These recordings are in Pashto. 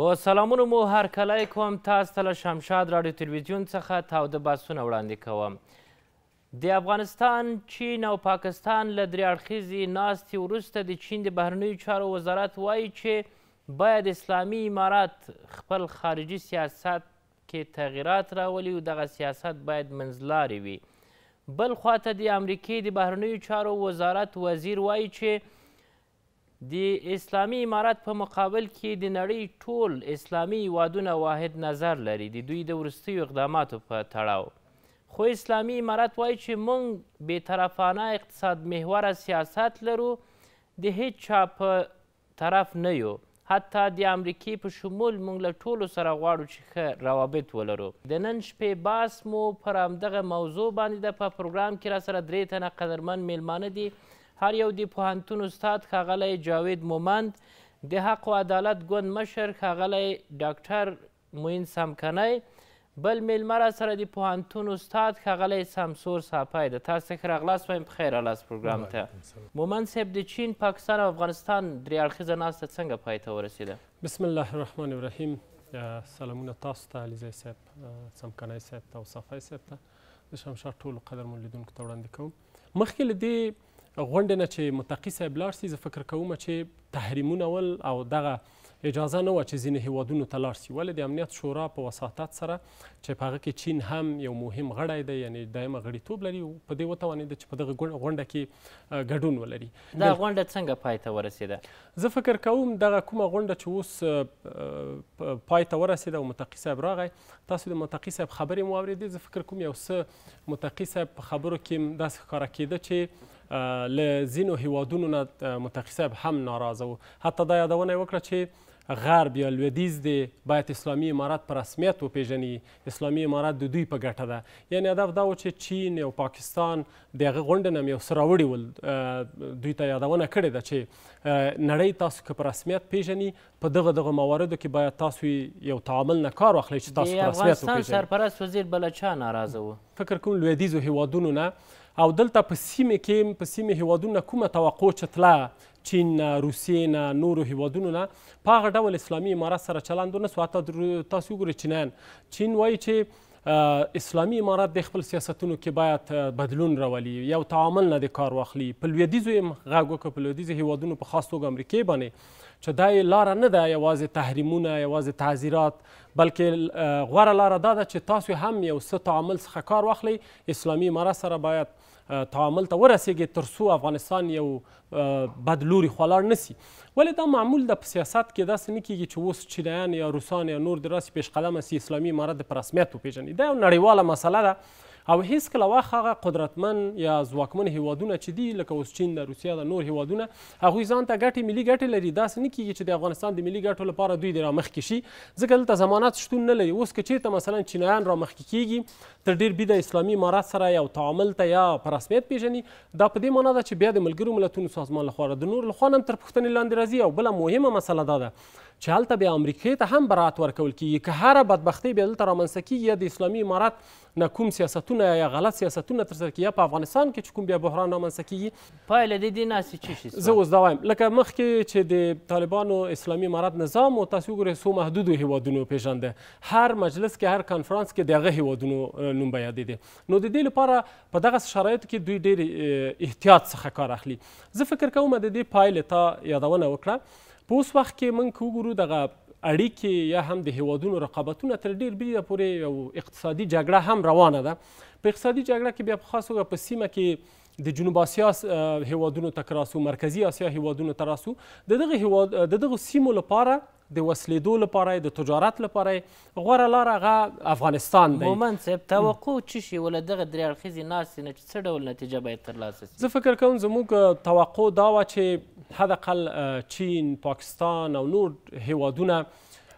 په سلامونو مو هرکلی کوم تاسو ته له شمشاد راډیو تلویزیون څخه تاوده بحثونه وړاندې کوم د افغانستان چین او پاکستان له درې اړخیزې ناستې وروسته د چین د بهرنیو چارو وزارت وایي چې باید اسلامي امارات خپل خارجي سیاست کې تغییرات راولي او دغه سیاست باید منځلارې وي بل خواته د امریکې د بهرنیو چارو وزارت وزیر وایي چې د اسلامي امارات په مقابل کې د نړۍ ټول اسلامي هیوادونه واحد نظر لري د دوی د وروستیو اقداماتو په تړاو خو اسلامي امارات وایي چې موږ بېطرفانه اقتصاد محوره سیاست لرو د هیڅ چا په طرف نه یو حتی د امریکې په شمول موږ له ټولو سره غواړو چې ښه روابط ولرو د نن شپې باس مو پر همدغه موضوع باندې د په پروګرام کې راسره درې تنه قدرمن میلمانه دي هر یو د پوهنتون استاد ښاغلی جاوید مومند د حق و عدالت ګوند مشر ښاغلی ډاکټر موین سمکنی بل میلمه راسره د پوهنتون استاد ښاغلی سمسور ساپی د تاسې ښه راغلاست وایم پخیر راغلاست پروګرام ته مومند صاحب د چین پاکستان او افغانستان درې اړخیزه ناسته څنګه پای ته ورسېده بسم الله الرحمن الرحیم سلامونه تاسو ته علیزی صاحب سمکنی صاحب ته او صافی صاحب ته د شمشاد ټولو قدرمن لیدونکو ته وړاندې کوم مخکې له دې غونډې نه چې متقي صاحب لاړ سي زه فکر کوم چې تحریمونه ول او دغه اجازه نه و چې ځینې هیوادونو ته لاړ سي ولې د امنیت شورا په وساطت سره چې په هغه کې چین هم یو مهم غړی دی یعنی دایمه غړیتوب لري په دې وتوانېده چې په دغه غونډه کې ګډون ولري دا غونډه څنګه پای ته ورسېده زه فکر کوم دغه کومه غونډه چې اوس پای ته ورسېده او متقي صاحب راغی تاسو د متقي صاحب خبرې مو اورېدې زه فکر کوم یو څه متقي صاحب په خبرو کې داسې ښکاره کېده چې له ځینو هیوادونو نه متخصص هم ناراضه وو حتی دا یادونه وکړه چې غرب یا لویدیز دی باید اسلامي امارت په رسمیت وپیژني اسلامي امارت د دو دوی په ګټه ده یعنی هدف دا و چې چین او پاکستان د هغه غونډې نه یو څه راوړي ول دوی ته یادونه کړې ده چې نړۍ تاسو که په رسمیت پیژني په دغه دغه مواردو کې باید تاسو یو تعامل نه کار واخلئ چې تاسو په رسمیت وپیژني د افغانستان سرپرست وزیر بله چا ناراضه و فکر کوم لویدیځو هیوادونو نه او دلته په سیمه کې په سیمه هیوادونه کومه توقع چې تله چین نه روسیې نه نورو هیوادونو نه په هغه ډول اسلامي امارت سره چلند ونه سو حتی تاسو وګورئ چینان چین وایي چې اسلامي امارت د خپل سیاستونو کې باید بدلون راولي یو تعامل نه د کار واخلي په لویدیځو یې غږ وکړ په لویدیځو هیوادونو په خاص توګه امریکې باندې چې دا یې لاره نه ده یوازې تحریمونه یوازې تعذیرات بلکې غوره لاره دا ده چې تاسو هم یو څه تعامل څخه کار واخلئ اسلامي امارت سره باید تعامل ته ورسیږي تر څو افغانستان یو بد لوري خولاړ نسی ولې دا معمول د سیاست کې داسې نه کیږي چې اوس چینایان یا روسان یا نور دراسې پیش قدمه سي اسلامي امارت پر رسمیت وپیژني دا یو نړیواله مسله ده او هیڅ کله وخت هغه قدرتمن یا ځواکمن هیوادونه چې دي لکه اوس چین د روسیا د نور هیوادونه هغوی ځان ته ګټې ملي ګټې لري داسې نه کیږي چې د افغانستان د ملي ګټو لپاره دوی د رامخکې شي ځکه دلته ضمانات شتون نه لري اوس که چیرته مثلا چینایان رامخکې کیږي تر ډېر بیا د اسلامي امارات سره یو تعامل ته یا په رسمیت پیژني دا په دې معنا ده چې بیا د ملګرو ملتونو سازمان لخوا د نور لخوا هم تر پوښتنې لاندې راځي او بله مهمه مسله دا ده چې هلته بیا امریکې ته هم برات ورکول کیږي که هره بدبختۍ بیا دلته رامنځته کیږي یا د اسلامي امارت نه کوم سیاستونه یا غلط سیاستونه ترسره کیږي یا په افغانستان کې چې کوم بیا بحران رامنځته کیږي پایله د دې ناسې څه شي زه اوس دا وایم لکه مخکې چې د طالبانو اسلامي امارت نظام او تاسو وګورئ څو محدودو هیوادونو پیژنده هر مجلس کې هر کنفرانس کې د هغه هیوادونو نوم بیادېده نو د دې لپاره په دغه شرایطو کې دوی ډېر احتیاط څخه کار اخلي زه فکر کوم د دې پایلې تا یادونه وکړه په اوس وخت کې موږ وګورو دغه اړیکې یا هم د هیوادونو رقابتونه تر ډېر بیره پورې یو اقتصادي جګړه هم روانه ده په اقتصادي جګړه کې بیا په خاص توګه په سیمه کې د جنوب آسیا هیوادونو ته که راسو مرکزي آسیا هیوادونو ته راسو د دغه هیواد د دغو سیمو لپاره د وسلیدو لپاره د تجارت لپاره غوره لار هغه افغانستان دی مومن صاحب توقع څه شي ول دغه درې اړخیزې ناستې نه چې څه ډول نتیجه باید ترلاسه شي زه فکر کوم زموږ توقع دا وه چې حداقل چین پاکستان او نور هیوادونه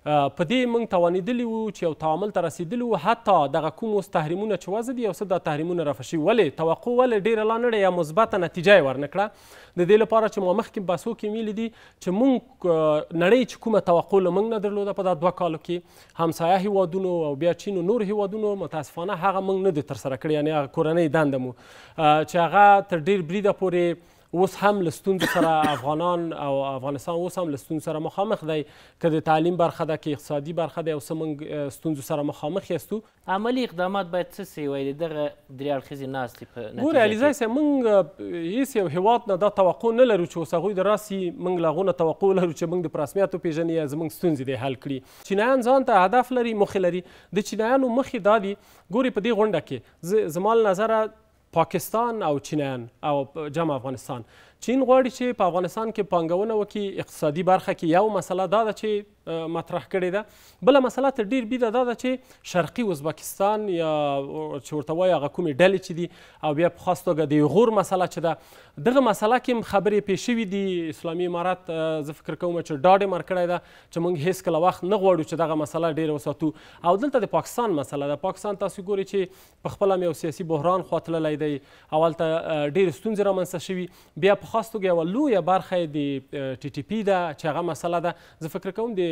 په دې موږ توانېدلي وو چې یو تعامل ته رسېدلي وو حتی دغه کوم اوس تحریمونه چې وضع دي یو څه دا تحریمونه رفع شوي ولې توقع ولې ډېره لا نه یا مثبته نتیجه یې ورنه کړه د دې لپاره چې ما مخکې بحثو کې ویلي دي چې موږ نړۍ چې کومه توقع له موږ نه درلوده په دا دوه کالو کې همسایه هیوادونو او بیا چین و نور هیوادونو متاسفانه هغه موږ نه دی ترسره کړی یعنې هغه کورنۍ دنده مو چې هغه تر ډېر بریده پورې اوس هم لستون سره افغانان او افغانستان اوس هم لستون سره مخامخ دی که د تعلیم برخه ده که اقتصادي برخه ده او څه موږ ستونزو سره مخامخ یاستو عملی اقدامات باید څه سي ویل دغه درې اړخیزې ناستې په نتیجه ګوره علیزی صاحب موږ هیڅ یو هیواد نه دا توقع نه لرو چې اوس هغوی د راسي موږ له هغو نه توقع لرو چې موږ د پر رسمیاتو پیژني یا زموږ ستونزې دی حل کړي چینایان ځان ته هدف لري مخې لري د چینایانو مخې دا دي ګوري په دې غونډه کې زما له نظره پاکستان او چینیان او جمع افغانستان چین غواړي چې په افغانستان کې پانګونه وکړي اقتصادي برخه کې یو مسله دا ده چې مطرح کړې ده بله مسله تر ډېر بیده دا ده چې شرقي ازبکستان یا چې ورته وایي هغه کومې ډلې چې دي او بیا په خاص توګه د غور مسله چې ده دغه مسله کې هم خبرې پې شوي دي اسلامي امارات زه فکر کوم چې ډاډ یې کړی ده چې موږ هېڅکله وخت نه غواړو چې دغه مسله ډېره وساتو او دلته د پاکستان مسله ده پاکستان تاسو ګورئ چې پخپله هم یو سیاسي بحران خواتللی دی او هلته ډېرې ستونزې رامنځته شوي بیا په خاص توګه یوه لویه برخه یې د ټي ټي پي ده چې هغه مسله ده زه فکر کوم د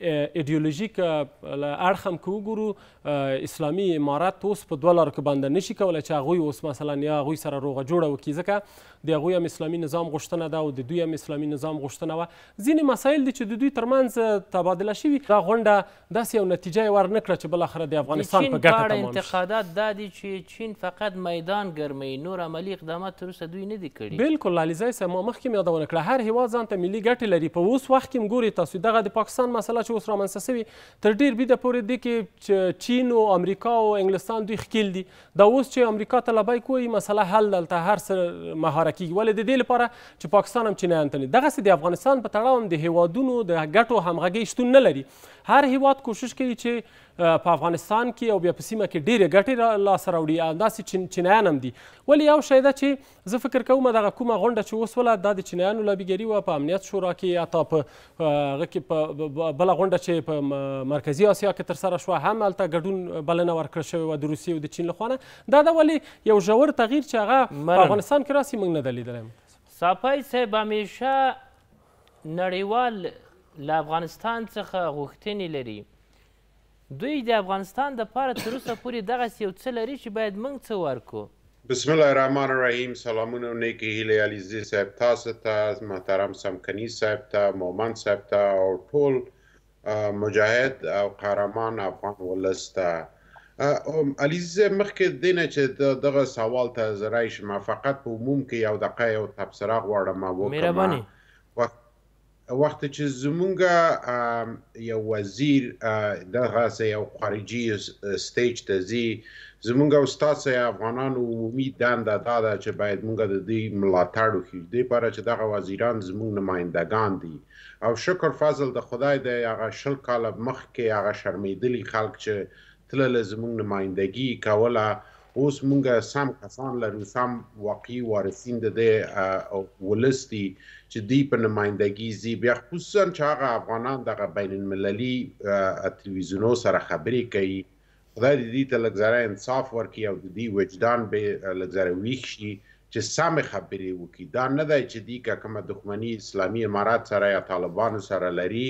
ایدئولوژیک اړخ هم که وګورو اسلامي امارات اوس په دوه لارو کې بنده نشي کولی چې هغوی اوس مثلا یا هغوی سره روغه جوړه وکړي ځکه د هغوی هم اسلامي نظام غوښتنه ده او د دوی هم اسلامي نظام غوښتنه وه ځینې مسایل دي چې د دوی ترمنځ تبادله شوي دا غونډه داسې یو نتیجه یې ورنکړه چې بالاخره د افغانستان په ګټه تمام انتقادات دا دي چې چین فقط میدان ګرموي نور عملي اقدامات تروسه دوی نه دي کړي بلکل علیزی صاحب ما مخکې هم یادونه کړه هر هېواد ځان ته ملي ګټې لري په اوس وخت کې هم ګورئ تاسو دغه د پاکستان مسله چې اوس رامنځته سوي تر ډېر بیده پورې دی کې چین او امریکا او انګلستان دوی ښکیل دي دا اوس چې امریکا ته لبیک وایي مسله حل دلته هر څه مهاره کیږي ولې د دې لپاره چې پاکستان هم چینایان تلي دغسې د افغانستان په تړاو هم د هیوادونو د ګټو همغږي شتون نه لري هر هیواد کوشش کوي چې په افغانستان کې او بیا په سیمه کې ډېرې ګټې لاسته راوړي همداسې چین چینایان هم دي ولې یو شی ده چې زه فکر کوم دغه کومه غونډه چې اوسوله دا د چینایانو لابیګري وه په امنیت شورا کې یا تا په هغه کې په بله غونډه چې په مرکزي آسیا کې ترسره شوه هم هلته ګډون بلنه ورکړه شوې وه د روسیې او د چین لخوا نه دا د ولې یو ژور تغییر چې هغه په افغانستان کې راسي موږ نه ده لیدلی ساپای صاحب همیشه نړیوال له افغانستان څخه غوښتنې لري دوی د افغانستان د پاره تر اوسه پورې دغسې یو څه لري چې باید موږ څه ورکړو بسم الله الرحمن الرحیم سلامونه او نیکی هیلې علیزی صاحب تاسو ته محترم سمکنی صاحب ته مومن صاحب ته او ټول مجاهد او قهرمان افغان ولس ته علیزی مخکې دینه چې دغه سوال ته زرای شم فقط په عموم کې یو دقیقه یو تبصره غواړم وکړم وخت چې زمونږ یو وزیر دغه سه یو خارجي سټیج ته زی زمونږ استاد سه افغانان عمومي دنده دا ده چې باید مونږ د دې ملاتړ وکړو د لپاره چې دغه وزیران زمونږ نمائندگان دي او شکر فضل د خدای د هغه شل کال مخ کې هغه شرمیدلی خلک چې تل لازمون نمائندګي کوله اوس مونږه سم کسان لرو سم واقعي وارثین د ولستي چې دی په نمائندګي زی بیا خصوصا چې هغه افغانان د بین المللي تلویزیونو سره خبرې کوي خدای دې ته لګزره انصاف ورکړي او دې وجدان به لګزره ویښ شي چې سم خبرې وکړي دا نه دی چې دی کومه دښمنی اسلامي امارات سره یا طالبانو سره لري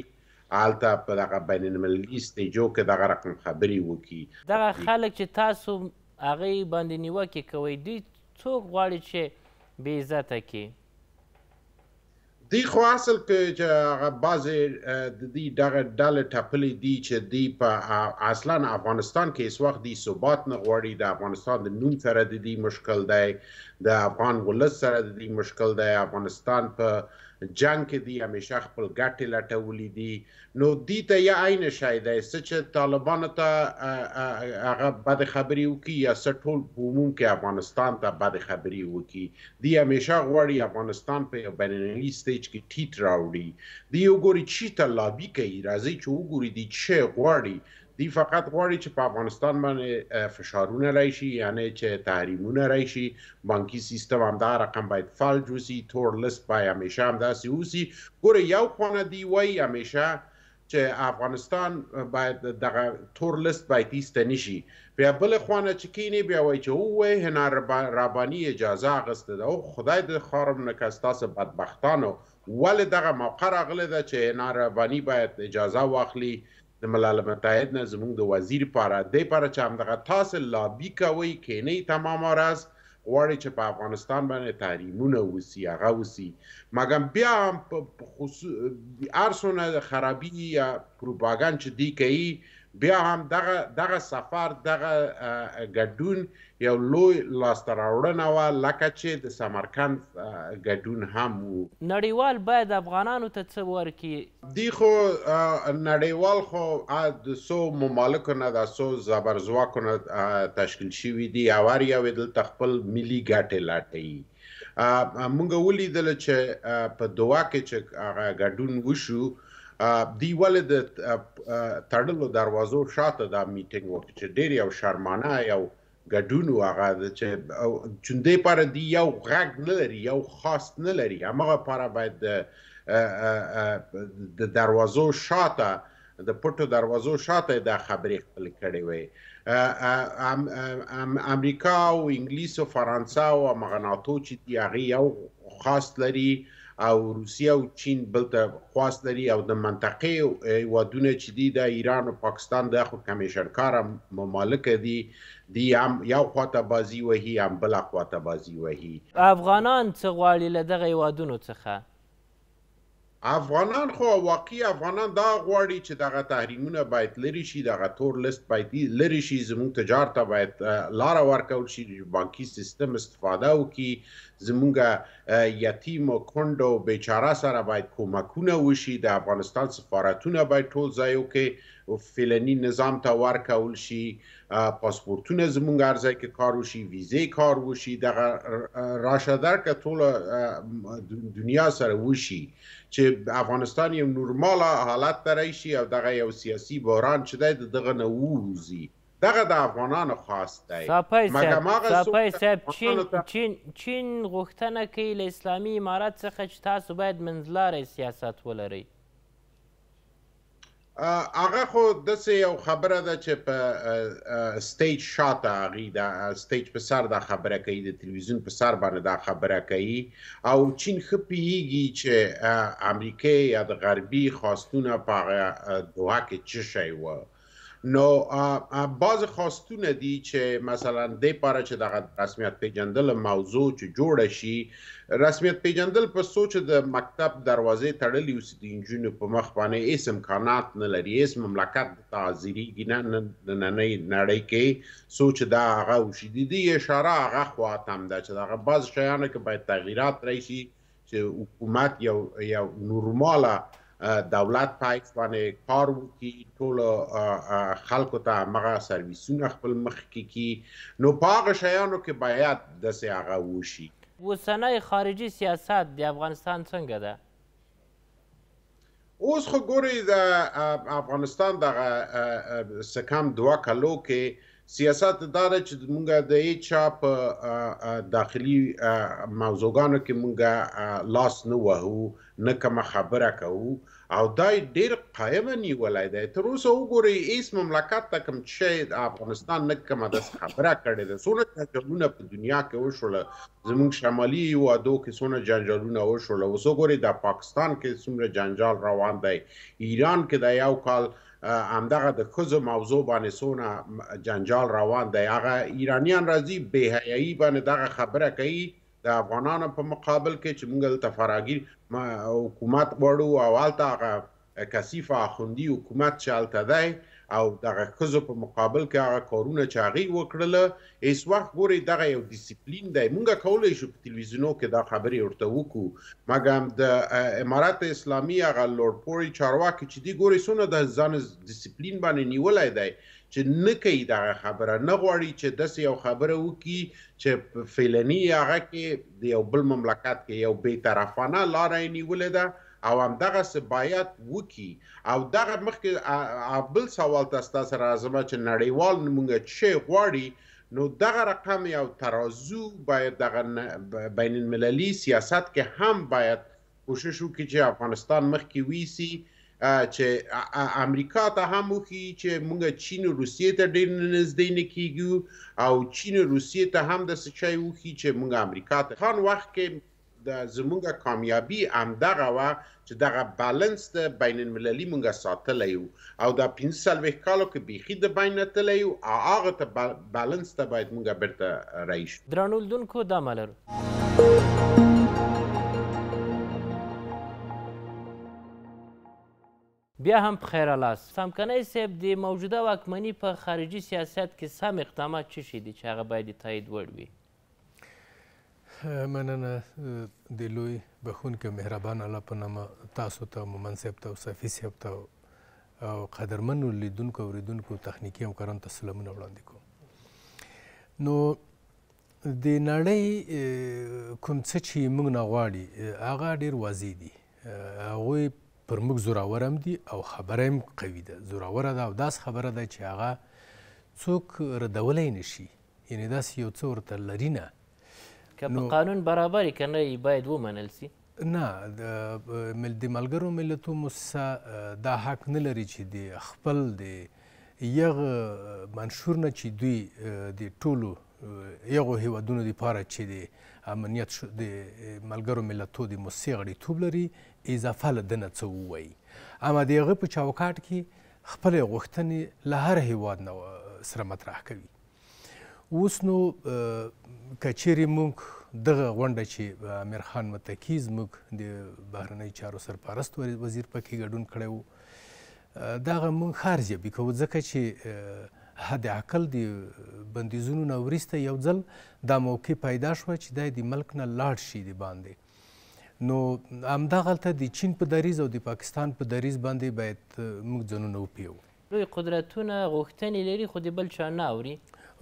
آلته په دغه بین المللي ستیجو کې دغه رقم خبري وکي دغه خلک چې تاسو هغوی باندې نیوکې کوئ دوی څوک غواړي چې بې عزته کړي دوی خو اصل کې چې هغه بعضې د دې دغه ډلې ټاپلې دي چې دوی په اصلا افغانستان کې هیڅ وخت دوی ثبات نه غواړي د افغانستان د نوم سره د دوی مشکل دی د افغان ولس سره د دوی مشکل دی افغانستان په جنگ کې دی همیشه خپل ګټې لټولې دي نو دی ته یا عین شایده چې طالبان ته هغه بد خبري وکي یا سټول عموم کې افغانستان ته بد خبري وکي دی همیشه غواړي افغانستان په یو بینالمللي سټیج کې ټیټ راوړي دی وګوري چې ته لابي کوي راځي چې وګوري دی چې غواړي دی فقط غواړي چې په افغانستان باندې فشارونه راشي یعنی چې تحریمونه راشي بانکي سیستم هم دا رقم باید فعال جوسی تور لیست باید همیشه هم داسې اوسي ګوره یو خونه دی وای همیشه چې افغانستان باید دغه تور لیست باید ایسته نشي بیا بل خوانه چې کینی بیا وای چې هو هنر ربانی اجازه اغسته ده او خدای د خارم نکستاس بدبختانو ول دغه موقع راغله ده چې هنر ربانی باید اجازه واخلي د ملال متحد نه زموږ د وزیر پاره د پاره چې همدغه تاسو لابي کوي کینی تمام راز غواړي چې په افغانستان باندې تحریمونه وسی هغه وسی مګم بیا هم په خصوص ارسونه خرابي یا پروپاګاندا چې دی کوي بیا هم دغه دغه سفر دغه ګډون یو لوی لاسته راوړنه و لکه چې د سمرقند ګډون هم و نړیوال باید افغانانو ته څه ورکړي دی خو نړیوال خو د سو ممالکو نه د سو زبرځواکو نه تشکیل شوی دی او هر یو د خپل ملي ګټې لټي مونږ ولیدل چې په دوه کې چې ګډون وشو دی ول د تړلو دروازو شاته دا میټینګ وکړ چې ډیر یو شرمانه یو ګډون واغه چې چوندې پر دی یو غږ نه لري یو خاص نه لري هغه پر باید د دروازو شاته د پټو دروازو شاته دا خبرې خپل کړي وي امریکا او انګلیس او فرانسا او مغناطو چې دی هغه یو خاص لري آ, او روسیه او چین بل ته خواست لري او د منطقې وادونه چې دي د ایران او پاکستان د خو کمیشن کار ممالک دي دی هم یو خواته بازی وهي هم بل خواته بازی وهي افغانان څه غواړي له دغه وادونو څخه افغانان خو واقعي افغانان دا غواړي چې دغه تحریمونه باید لری شي دغه تور لیست باید لری شي زموږ تجارت ته باید لار ورکول شي بانکي سیستم استفاده وکړي زموږ یتیم و کند او بیچاره سره باید کومکونه وشي د افغانستان سفارتونه باید ټول ځایو کې فلني نظام ته ورکول شي پاسپورتونه زمونږ ارزای کې کار وشي ویزه کار وشي د راشدر که ټول دنیا سره وشي چې افغانستان یو نورمال حالت ته راشي او دغه یو سیاسي بحران چې دغه نه ووزي دغه د افغانانو خاص دی ساپی صاحب چین چین چین غوښتنه کوي له اسلامي امارات څخه چې تاسو باید منځلاری سیاست ولرئ هغه خو داسې یو خبره ده چې په سټیج شاته هغې دا سټیج په سر دا خبره کوي د تلویزیون په سر باندې دا خبره کوي او چین ښه پوهیږي چې امریکې یا د غربي خواستونه په هغه دوه کې څه شی وه نو بعض خواستونه دي چې مثلا د پاره چې د رسمیت پیژندل موضوع چې جوړ شي رسمیت پیژندل په سوچ د مکتب دروازې تړلې اوس د انجونو په مخ باندې هیڅ امکانات نه لري هیڅ مملکت د تعذيري ګنه نه نه نړۍ کې سوچ دا هغه وشي د اشاره هغه خواتم ده چې دغه بعض شیانو کې باید تغییرات راشي چې حکومت یو یو نورماله دولت په ایکس باندې کار وکړي ټول خلکو ته هغه سرویسونه خپل مخ کې کی نو پاغه شیانو کې باید د سیاغه وشي وسنۍ خارجي سیاست د افغانستان څنګه ده اوس خو ګوري د افغانستان د سکم دوا کلو کې سیاست دا ده چې مونږ د هیڅ په داخلي موضوعګانو کې مونږ لاس نه وهو نه کوم خبره کوو او دا ډیر قائم نیولای دی تر اوسه وګورئ ایس مملکت ته کوم چې افغانستان نه کوم د خبره کړې ده سونه جنجالونه په دنیا کې وشول زموږ شمالي وادو کې سونه جنجالونه وشول اوس وګورئ د پاکستان کې څومره جنجال روان دی ایران کې د یو کال همدغه د خزو موضوع باندې سونه جنجال روان دی هغه ایرانیان راځي به حیايي باندې دغه خبره کوي د افغانانو په مقابل کې چې موږ د فراغیر حکومت غواړو او البته هغه کثیف اخوندی حکومت چلته دی او دغه خزو په مقابل کې هغه کارونه چې هغه وکړل ایس وخت ګوري دغه یو ډیسپلین دی مونږه کولای شو په تلویزیونو کې دا خبري ورته وکړو مګم د امارات اسلامي هغه لوړ پوری چارواکي چې دی ګوري سونه د ځان ډیسپلین باندې نیولای دی چې نه کوي دا خبره نه غواړي چې داس یو خبره وکي چې فلانی هغه کې د یو بل مملکت کې یو به طرفانه لارې نیولې ده او هم دغه څه باید وکي او دغه مخکې بل سوال تاسو سره راځم چې نړیوال مونږ چې غواړي نو دغه رقم یو ترازو باید دغه بین المللي سیاست کې هم باید کوشش وکړي چې افغانستان مخکې ویسي چې امریکا ته هم وخی چې موږ چین او روسیې ته ډېر نږدې نه کیږو او چین او روسیې ته هم د څه چي وخی چې موږ امریکا ته خان وخت کې د زمونږه کامیابی امدغه وا چې دغه بالانس د بین المللي مونږه ساتلی وو او دا 15 کالو کې بيخي د بین تللی وو هغه ته بالانس ته باید مونږه برته رئیس درنولدونکو دا ملر بیا هم بخیر لاس سمکنه سیب د موجوده واکمنی په خارجي سیاست کې سم اقدامات چی شي دي چې هغه باید تایید وړ وي مننه د لوی بخونکي او مهربان الله په نامه تاسو ته مومن صاحب ته او صفي صاحب ته او قدرمنو لیدونکو اوریدونکو تخنیکي او کرن ته سلامونه وړاندې کوم نو د نړۍ کوم څه چې موږ نه غواړي هغه ډیر واضح دي هغوی پر موږ زوراور هم دي او خبره هم قوي ده زوراوره ده او داس خبره ده چې هغه څوک ردولی نه شي یعنې داسې یو څه ورته لري نه که په قانون برابر که نه باید ومنل سي نه د ملګرو ملتو موسسه دا حق نه لري چې د خپل د یغ منشور نه چې دوی د ټولو یغو هیوادونو دپاره چې د امنیت د ملګرو ملتو د موسسې غړیتوب لري اضافه له دنه څه ووایي اما د هغه په چوکاټ کې خپلې غوښتنې له هر هیواد نه سره مطرح کوي اوس نو کچېرې موږ دغه غونډه چې امیر خان متقي زموږ د بهرنۍ چارو سرپرست وزیر پکې ګډون کړی و دغه موږ خارجیبي کوو ځکه چې حد عقل دی بندیزونو نه وروسته یو ځل دا موقع پیدا شوه چې دی د ملک نه لاړ شي د باندې نو همدغلته د چین په دریز او د پاکستان په دریز باندې باید موږ ځانونه وپیو لوی قدرتونه غوښتنې لري خو د بل چا نه اوري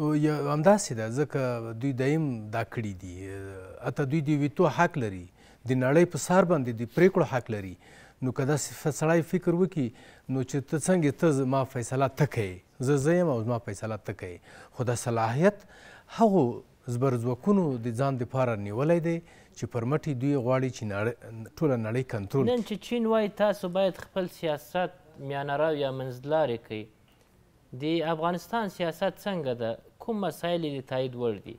همداسې ده ځکه دوی دایم دا کړي دي حتی دوی د ویتو حق لري د نړۍ په سار باندې د پریکړو حق لري نو که داسې سړی فکر وکړي نو چې ته څنګه ته ما فیصله ته کوې زه زه یم او زما فیصله ته کوې خو دا صلاحیت هغو زبرځواکونو د ځان دپاره نیولی دی چې پر مټې دوی غواړي چې ټوله نړۍ کنټرول نن چې چین وایي تاسو باید خپل سیاست میانه راو یا منځلارې کوئ د افغانستان سیاست څنګه ده کوم مسایل د تایید وړ دي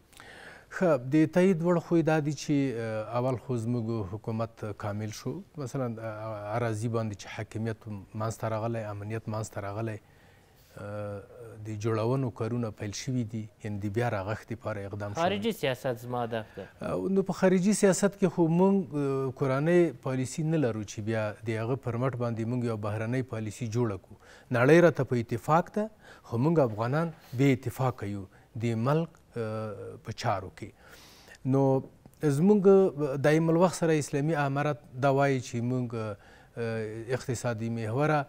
ښه د تایید وړ خو دا دي چې اول خو زموږ حکومت کامل شو مثلا اراضي باندې چې حاکمیت منځته راغلی امنیت منځته راغلی د جوړونو کارونه پیل شوي دي یعنې د بیا راغښتې لپاره اقدام خارجي سیاست زما هدف ده نو په خارجي سیاست کې خو موږ کورنۍ پالیسي نه لرو چې بیا د هغه پر مټ باندې موږ یو بهرنۍ پالیسي جوړه کړو نړۍ راته په اتفاق ده خو موږ افغانان به اتفاق یو د ملک په چارو کې نو زمونږ دایم الوخت سره اسلامي امارت دا وایي چې موږ اقتصادي محوره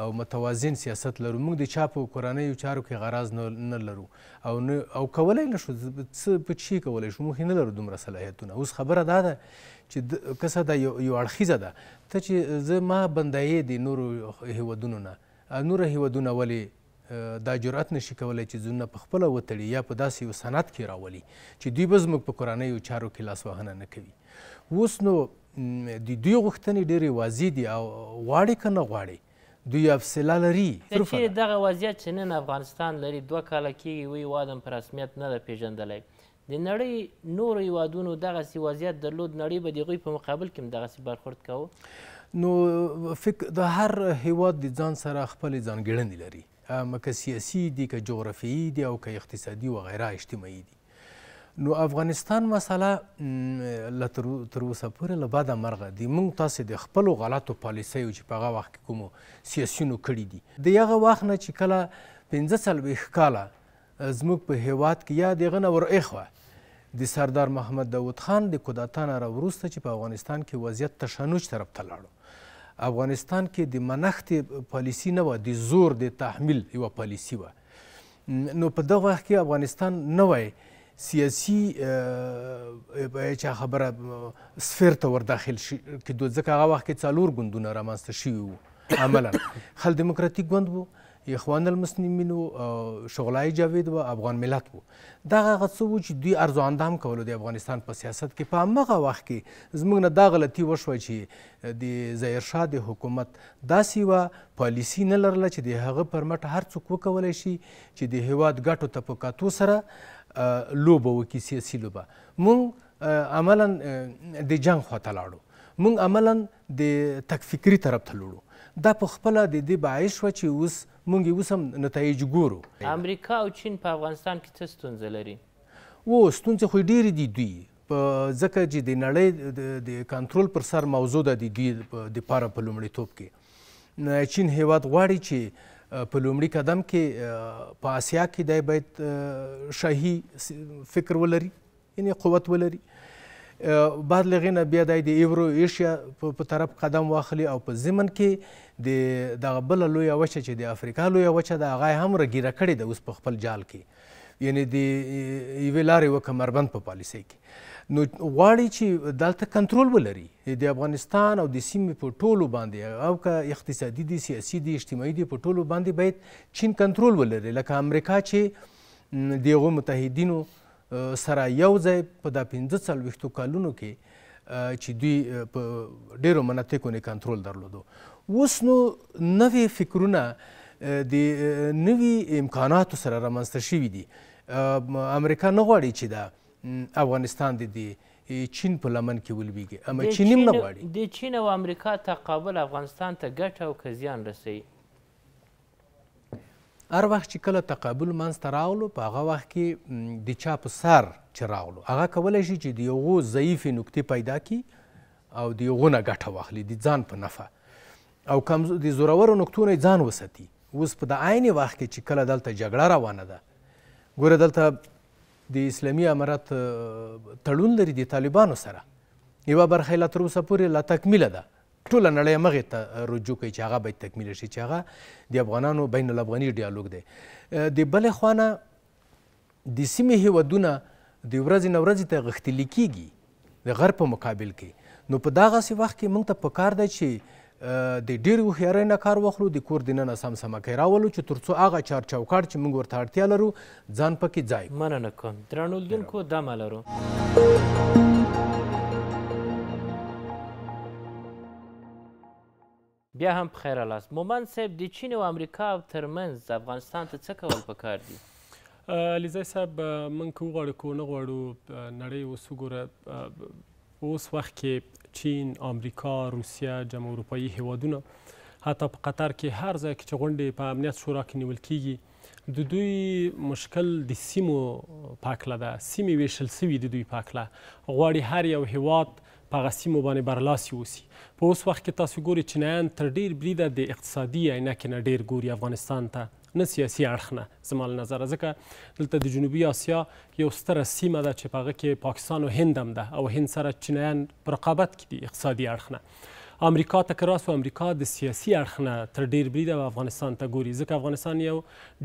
او متوازن سیاست لرو موږ د چا په کورنیو چارو کې غراز نه لرو او او کولای نه شو څه په چی کولای شو موږ نه لرو دومره صلاحیتونه اوس خبره دا ده چې کسه دا یو اړخیزه ده ته چې زه ما بندایې د نورو هیوادونو نه نور هیوادونه ولې دا جرأت نشي کولای چې ځونونه په خپله وتړي یا په داسې یو صنعت کې راولي چې دوی به زموږ په کورنیو چارو کې لاسوهنه نه کوي اوس نو د دوی غوښتنې ډېرې واضح دي او غواړي که نه غواړي دوی افسلا لري چیرې دغه وضعیت چې نن افغانستان لري دوه کاله کېږي وی وادم په رسمیت نه ده پیژندلی د نړۍ نورو هیوادونو دغسې وضعیت درلود نړۍ به د هغوی په مقابل کې هم دغسې برخورد کوو نو فکر د هر هیواد د ځان سره خپلې ځانګړنې لري مکه سیاسي دي که جغرافیایي دي او که اقتصادي وغیره اجتماعي دي نو افغانستان مسله له تر اوسه پورې له بده مرغه دي موږ تاسې د خپلو غلطو پالیسیو چې په هغه وخت کې کومو سیاسیونو کړي دي د هغه وخت نه چې کله پنځه څلوېښت کاله زموږ په هیواد کې یا د هغه نه ورایخوه د سردار محمد داود خان د کودتا نه راوروسته چې په افغانستان کې وضعیت تشنج طرف ته لاړو افغانستان کې د منښت پالیسی نه و د زور د تحمل یو پالیسی و نو په دغه وخت کې افغانستان نه وای سیاسي چا خبره سفیر ته ور داخل شي کېدو ځکه هغه وخت کې څلور ګوندونه رامنځته شوي وو عملا خل دیموکراتیک ګوند وو اخوان المسلمین او شغلای جاوید و افغان ملت وو دا هغه څه وو چې دوی ارزواندام کول د افغانستان په سیاست کې په هغه وخت کې زموږ نه دا غلطي وشوه چې د ظاهر شاه د حکومت داسې وه پالیسی نه لرله چې د هغه پر مټ هر څوک وکولی شي چې د هیواد ګټو ته په کتو سره لوبه وکړي سیاسي لوبه موږ عملا د جنګ خواته لاړو موږ عملا د تکفکري طرف ته لوړو دا په خپله د دې باعث شوه چې اوس موږ اوس هم نتایج ګورو امریکا او چین په افغانستان کې څه ستونزه لري و ستونزې خو ډېرې دي دوی ځکه چې د نړۍ د کنټرول پر سر موضوع ده د دوی دپاره په لومړیتوب کې چین هیواد غواړي چې په لومړي قدم کې په آسیا کې دی باید شاهي فکر ولري یعنی قوت ولري بعد لغې نه بیا دای د ایورو ایشیا په طرف قدم واخلي او په ضمن کې د دغه بله لویه وچه چې د افریقا لویه وچه ده هغه هم رګیره کړې ده اوس په خپل جال کې یعنی د یوې لارې و کمربند په پا پالیسۍ کې نو غواړي چې دلته کنټرول ولري د افغانستان او د سیمې په ټولو باندې او که اقتصادي دي سیاسي دي اجتماعي دي په ټولو باندې باید چین کنټرول ولري لکه امریکا چې د هغو متحدینو سره یو ځای په دا پنځه څلوېښتو کالونو کې چې دوی په ډیرو مناطقو نه کنټرول درلودو اوس نو نوې فکرونه د نوې امکاناتو سره رامنځته شوي دي امریکا نه غواړي چې دا افغانستان د چین په لمن کې ولویږي اما چین هم نه غواړي د چین او امریکا تقابل افغانستان ته ګټه او که زیان رسوي هر وخت چې کله تقابل منځته راغلو په هغه وخت کې د چا په سر چې راغلو هغه کولی شي چې د یوغو ضعیفې نقطې پیدا کړي او د یوغو نه ګټه واخلي د ځان په نفع او کم د زورورو نقطو نه ځان وساتي اوس په د عین وخت کې چې کله دلته جګړه روانه ده ګوره دلته د اسلامي امارت تړون لري د طالبانو سره یوه برخه یې لا تر اوسه پورې لا تکمیله ده ټول نړۍ مغه ته رجوع کوي چې هغه به تکمیل شي چې هغه د افغانانو بین الافغاني ډیالوګ دی د بل خوانه د سیمې هیوادونه د ورځې نه ورځې ته غښتلي کیږي د غرب په مقابل کې نو په داغه وخت کې موږ ته پکار دی چې د ډېر هوښیارۍ نه کار واخلو د کور دننه سم سمکۍ راولو چې تر څو هغه چار چوکاټ چې موږ ورته اړتیا لرو ځان پکې ځای مننه کوم درنو لیدونکو دمه لرو بیا هم په خیره لاس مومند صاحب د چین او امریکا او ترمنځ افغانستان ته څه کول پکار دي علیزی صاحب موږ که وغواړو که ونه غواړو نړۍ اوس وګوره اوس وخت کې چین امریکا روسیه جمع اروپایي هیوادونه حتی په قطر کې هر ځای کې چې غونډې په امنیت شورا کې نیول کیږي د دوی مشکل د سیمو په هکله ده سیمې ویشل سوي د دوی په هکله غواړي هر یو هیواد په هغه سیمو باندې برلاسي اوسي په اوس وخت کې تاسو ګورئ چینایان تر ډېر بریده د اقتصادي عینکې نه ډېر ګوري افغانستان ته نه سیاسي اړخ نه زما له نظره ځکه دلته د جنوبي اسیا یو ستره سیمه ده چې په هغه کې پاکستان او هند هم ده او هند سره چینایان په رقابت کې دي اقتصادي اړخ نه امریکا تکرار سو امریکا د سیاسي اړخ نه تر ډیر بریده و افغانستان ته ګوري ځکه افغانستان یو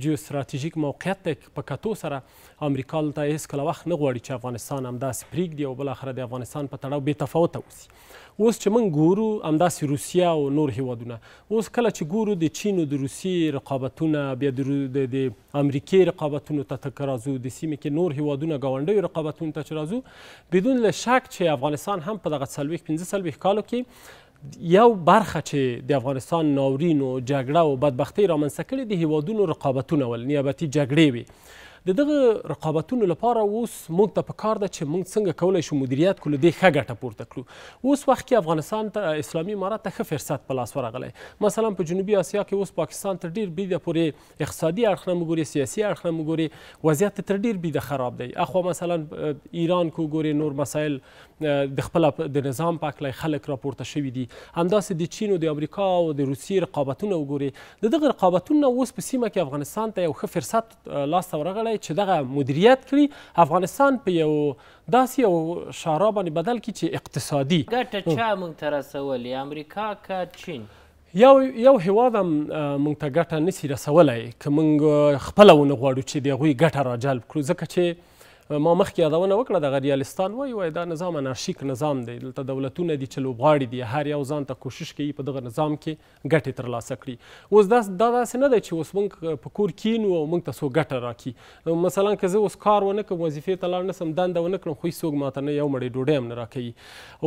جیو ستراتیژیک موقعیت دی په کتو سره امریکا لته هیڅکله وخت نه غواړي چې افغانستان همداسې پرېږدي او بالاخره د افغانستان په تړاو بې تفاوته اوسي اوس چې موږ ګورو همداسې روسیه او نور هیوادونه اوس کله چې ګورو د چین او د روسیې رقابتونه بیا د امریکې رقابتونو ته تک راځو د سیمې کې نور هیوادونه ګاونډیو رقابتونو ته چې راځو بدون له شک چې افغانستان هم په دغه څلوېښت پنځه څلوېښت کالو کې یو برخه چې د افغانستان ناورین او جګړه او بدبختی رامنځته کړې د هیوادونو رقابتونه ول نیابتي جګړې وي د دغه رقابتونو لپاره اوس موږ ته پکار ده چې موږ څنګه کولی شو مدیریت کړو دې ښه ګټه پورته کړو اوس وخت کې افغانستان ته اسلامي امارات ته ښه فرصت په لاس ورغلی مثلا په جنوبي آسیا کې اوس پاکستان تر ډېر بیده پورې اقتصادي اړخ نه مو سیاسي اړخ نه مو وضعیت تر ډېر بیده خراب دی اخوا مثلا ایران کو ګورې نور مسایل د خپل د نظام په هکله خلک راپورته شوي دي همداسې د چین او د امریکا او د روسیې رقابتونه وګورئ د دغه رقابتونو اوس په سیمه کې افغانستان ته یو ښه فرصت لاسته ورغلی باید چې دغه مدیریت کړي افغانستان په یو داسې یو شارا باندې بدل کړي چې اقتصادي ګټه چا موږ ته رسولي امریکا که چین یو یو هیواد هم موږ ته ګټه نسی رسولی که موږ خپله ونه غواړو چې د هغوی ګټه راجلب کړو ځکه چې ما مخکې یادونه وکړه دغه ریالستان وایي وایي دا نظام انارشیک نظام دی دلته دولتونه دي چې لوبغاړي دي هر یو ځان ته کوشش کوي په دغه نظام کې ګټې ترلاسه کړي اوس دا دا داسې نه دی چې اوس موږ په کور کینو او موږ ته څو ګټه راکړي مثلا که زه اوس کار ونه کړم وظیفې ته لاړ نه سم دنده ونه کړم خو هېڅ څوک ماته نه یو مړۍ ډوډۍ هم نه راکوي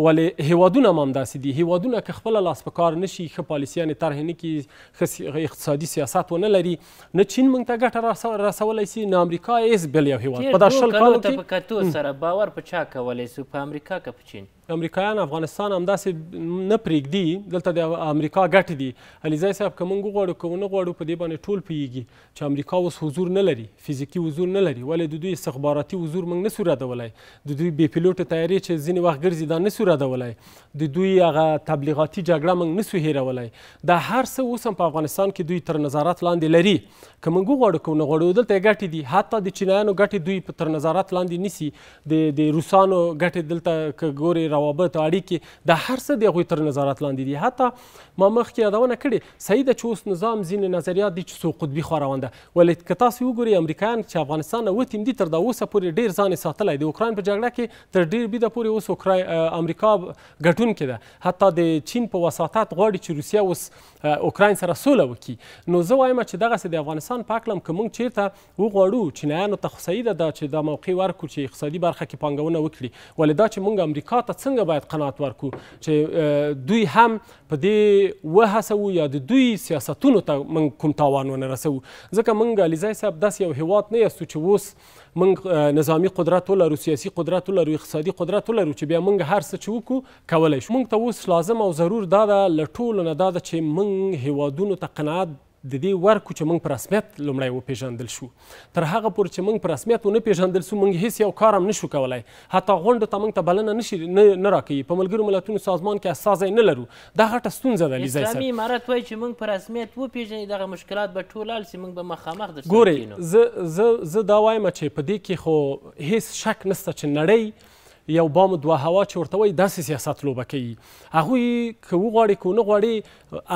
ولې هیوادونه هم همداسې دي هیوادونه که خپله لاس په کار نه شي ښه پالیسیانې طرحې نه کړي ښه اقتصادي سیاست ونه لري نه چین موږ ته ګټه رسولی سي نه امریکا هېڅ بل یو هیواد په دا شل کال ډول ته په کتو سره باور په چا کولای سو په امریکا که په چین امریکایان افغانستان همداسې نه پرېږدي دلته د امریکا ګټې دي علیزی صاحب که موږ وغواړو که ونه غواړو په دې باندې ټول پوهیږي چې امریکا اوس حضور نه لري فزیکي حضور نه لري ولې د دوی استخباراتي حضور موږ نه سو ردولی د دوی بې پیلوټه طیارې چې ځینې وخت ګرځي دا نه سو ردولی د دوی هغه تبلیغاتي جګړه موږ نه سو هیرولی دا هر څه اوس هم په افغانستان کې دوی تر نظارت لاندې لري که موږ وغواړو که ونه غواړو دلته یې ګټې دي حتی د چینایانو ګټې دوی تر نظارت لاندې نیسي د روسانو ګټې دلته که ګورې روابط اړیکې د هر څه د هغوی تر نظارت لاندې دي حتی ما مخکې یادونه کړې صحیح ده چې اوس نظام ځینې نظریات دي چې څو قطبي خوا روان ده ولې که تاسو وګورئ امریکایان چې افغانستان نه وتیم دي تر دا اوسه پورې ډېر ځان یې ساتلی د اوکراین په جګړه کې تر ډېر بیده پورې اوس اوکراین امریکا ګټونکې ده حتی د چین په وساطت غواړي چې روسیه اوس اوکراین سره سوله وکړي نو زه وایم چې دغسې د افغانستان په هکله هم که موږ چېرته وغواړو چینایانو ته خو صحیح ده دا چې دا موقع ورکړو چې اقتصادي برخه کې پانګونه وکړي ولې دا چې موږ امریکا ته څه څنګه باید قناعت ورکو چې دوی هم په دې وهڅوو یا د دوی سیاستونو ته موږ کوم تاوان ونه رسوو ځکه موږ علیزی صاحب داسې یو هیواد نه یاستو چې اوس موږ نظامی قدرت ولرو سیاسي قدرت ولرو اقتصادي قدرت ولرو چې بیا موږ هر څه چې وکړو کولی شو موږ ته اوس لازم او ضرور دا ده له ټولو نه دا ده چې موږ هیوادونو ته قناعت د دې ورکو چې موږ په رسمیت لومړی وپېژندل شو تر هغه پورې چې موږ په رسمیت ونه پېژندل شو موږ هیڅ یو کار هم نشو کولی حتی غونډو ته موږ ته بلنه نشي نه راکوي په ملګرو ملتونو سازمان کې استازی نه لرو دا غټه ستونزه ده لیزی اسلامي امارت وایي چې موږ په رسمیت وپېژني دغه مشکلات به ټول حل سي موږ به مخامخ درسره ګورئ زه زه زه دا وایم چې په دې کې خو هیڅ شک نشته چې نړۍ یو بام دوه هوا چې ورته وایي داسې سیاست لوبه کوي هغوی که وغواړي که ونه غواړي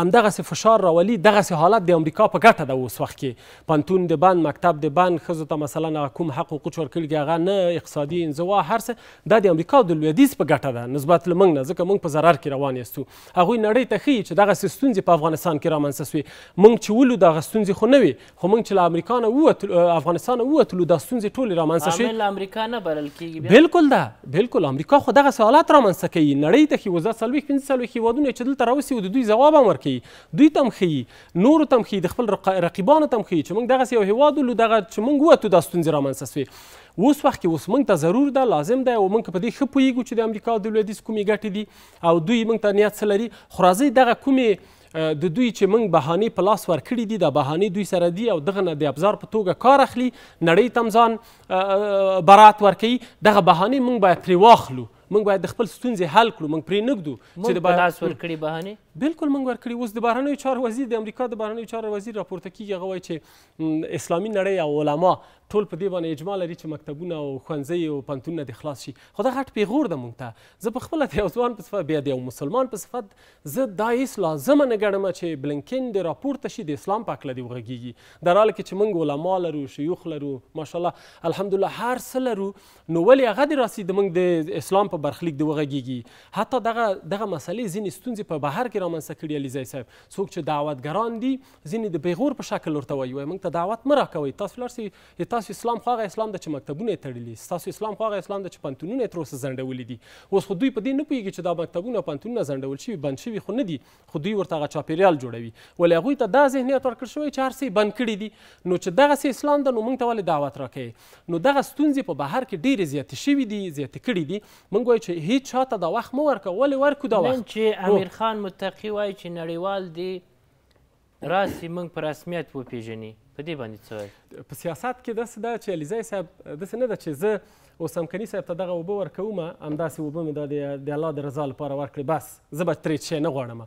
همدغسې فشار راولي دغسې حالت د امریکا په ګټه ده اوس وخت کې پنتون د بند مکتب د بند ښځو ته مثلا کوم حقوقو چې ورکړي هغه نه اقتصادي انزوا هر څه دا د امریکا د لویدیځ په ګټه ده نسبت له موږ نه ځکه موږ په ضرر کې روان یاستو هغوی نړۍ ته ښیي چې دغسې ستونزې په افغانستان کې رامنځته سوې موږ چې ولو دغه ستونزې خو نه وي خو موږ چې له امریکا نه ووتلو افغانستان نه ووتلو دا ستونزې ټولې رامنځته شوې امریکا نه بلل کېږي بالکل ده بالکل امریکا خو دغسې حالات رامنځته کوي نړۍ ته ښي اوس دا څلوېښت پنځه څلوېښت هېوادونه چې دلته راوسي د دوی ځواب هم ورکوي دوی ته هم ښیي نورو ته هم ښیي د خپل رقیبانو ته هم ښیي چې موږ دغسې یو هېواد ولو دغه چې موږ ووتو دا ستونزې رامنځته سوې اوس وخت کې اوس موږ ته ضرور ده لازم ده او موږ په دې ښه پوهیږو چې د امریکا د لویدیځ کومې ګټې دي او دوی موږ ته نیت څه لري خو راځئ دغه کومې د دوی چې موږ بهانې په لاس ورکړي دي دا بهانې دوی سره دي او دغه نه د ابزار په توګه کار اخلي نړۍ ته ځان برات ورکوي دغه بهانې موږ باید ترې واخلو موږ باید د خپل ستونزې حل کړو موږ پرې نږدو چې د لاس ورکړي بهانې بالکل موږ ورکړي اوس د بهرنیو چارو وزیر د امریکا د بهرنیو چارو وزیر راپورته کیږي هغه وایي چې اسلامي نړۍ او علما ټول په دې باندې اجماع لري چې مکتبونه او ښوونځي او پنتونونه دې خلاص شي خو دا غټ پیغور ده موږ ته زه په خپله د یو ځوان په صفت بیا د یو مسلمان په صفت زه دا هېڅ لازمه نه ګڼمه چې بلنکن دې راپورته شي د اسلام په هکله دې وغږیږي در حال کې چې موږ علما لرو شیوخ لرو ماشاءالله الحمدلله هر څه لرو نو ولې هغه دې راسي زموږ د اسلام په برخلیک دې وغږیږي حتی دغه دغه مسلې ځینې ستونزې په بهر کې رامنځته کړي علیزی صاحب څوک چې دعوتګران دي ځینې د پیغور په شکل ورته وایي موږ ته دعوت مه راکوئ تاسو لاړ ستاسو اسلام خو هغه اسلام د چې مکتبونه تړلي ستاسو اسلام خو هغه اسلام د چې پنتونونه تر اوسه ځنډولي دي اوس خو دوی په دې نه پوهیږي چې دا مکتبونه پنتونونه ځنډول شوي بند شوي خو نه دي خو دوی ورته هغه چاپیریال جوړوي ولې هغوی ته دا ذهنیت ورکړ شوی چې هر څه بند کړي دي نو چې دغسې اسلام ده نو موږ ته ولې دعوت راکوي نو دغه ستونزې په بهر کې ډېرې زیاتې شوي دي زیاتې کړي دي موږ وایو چې هیڅ چاته دا وخت مه ورکوه ولې ورکو دا وخت چې امیر خان متقي وایي چې نړیوال دی راسي موږ په رسمیت وپیژني په دې باندې څه په سیاست کې داسې ده چې علیزی صاحب داسې نه ده چې زه اوس همکني صاحب ته دغه اوبه ورکوم همداسې اوبه مې دا د الله د رضا لپاره ورکړې بس زه به ترې څه نه غواړم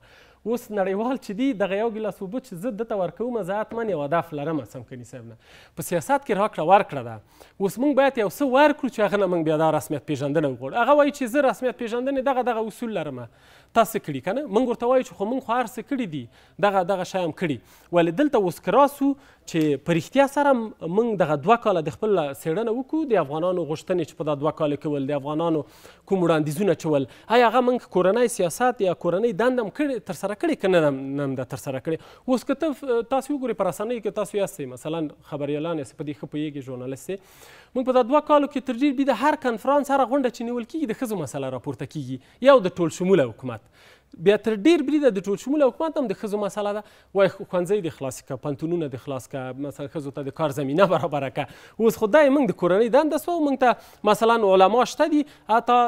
اوس نړیوال چې دی دغه یو ګیلاس اوبه چې زه دته ورکوم زه حتما یو هدف لرم سمکني صاحب نه په سیاست کې راکړه ورکړه ده اوس موږ باید یو څه ورکړو چې هغه نه موږ بیا دا رسمیت پیژندنه وغواړو هغه وایي چې زه رسمیت پیژندنې دغه دغه اصول لرم تاسو کړي کنه موږ ورته وایو چې خو موږ خو هر څه کړي دي دغه دغه شی هم کړي ولې دلته اوس کراسو چې په رښتیا سره موږ دغه دوه کاله د خپل څېړنه وکړو د افغانانو غوښتنې چې په دا دوه کاله کې ول د افغانانو کوم وړاندیزونه چې ول آیا هغه موږ کورنی سیاست یا کورنی دنده هم کړې ترسره کړې که نه هم ده ترسره کړې اوس که تاسو وګورئ په رسنیو کې تاسو یاستئ مثلا خبریالان یاستئ په دې ښه پوهېږئ ژورنالست موږ په دا دوه کالو کې تر ډېر بي د هر کنفرانس هره غونډه چې نیول کېږي د ښځو مسله راپورته کېږي یو د ټول شموله حکومت بیا تر ډیر بریده د ټول شمول حکومت هم د ښځو مسله ده وایي ښوونځی دې خلاص کړه پوهنتونونه دې خلاص کړه مثلا ښځو ته د کار زمینه برابره کړه اوس خو دا یې موږ د کورنۍ دنده سوه موږ ته مثلا علما شته دي حتی